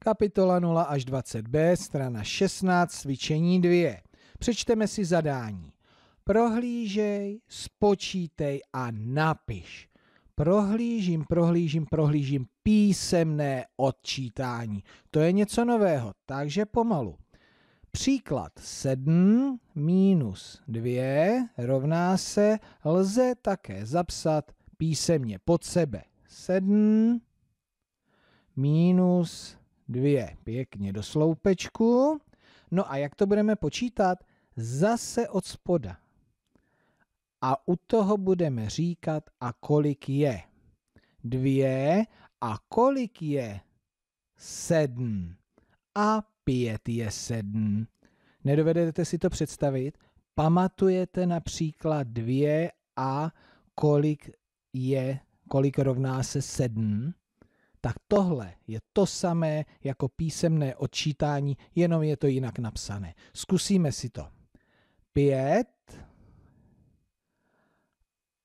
Kapitola 0 až 20b, strana 16, cvičení 2. Přečteme si zadání. Prohlížej, spočítej a napiš. Prohlížím, prohlížím, prohlížím písemné odčítání. To je něco nového, takže pomalu. Příklad 7 minus 2 rovná se, lze také zapsat písemně pod sebe. 7 minus 2 dvě pěkně do sloupečku. No a jak to budeme počítat? Zase od spoda. A u toho budeme říkat, a kolik je. Dvě a kolik je? Sedm. A pět je sedm. Nedovedete si to představit? Pamatujete například dvě a kolik je, kolik rovná se sedm? tak tohle je to samé jako písemné odčítání, jenom je to jinak napsané. Zkusíme si to. Pět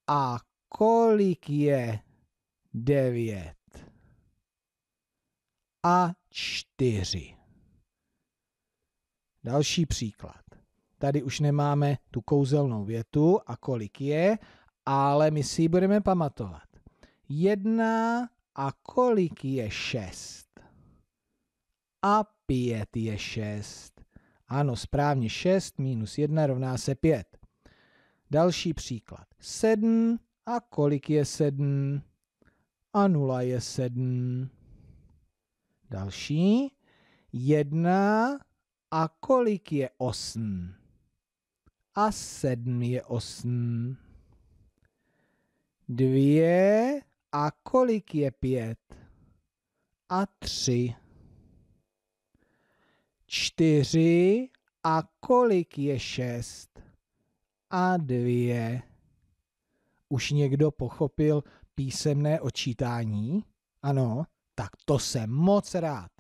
a kolik je devět? A čtyři. Další příklad. Tady už nemáme tu kouzelnou větu a kolik je, ale my si ji budeme pamatovat. Jedna a kolik je šest? A pět je šest. Ano, správně, šest minus jedna rovná se pět. Další příklad. Sedm. A kolik je sedm? A nula je sedm. Další. Jedna. A kolik je osm? A sedm je osm. Dvě. A kolik je pět? A tři. Čtyři. A kolik je šest? A dvě. Už někdo pochopil písemné očítání? Ano, tak to jsem moc rád.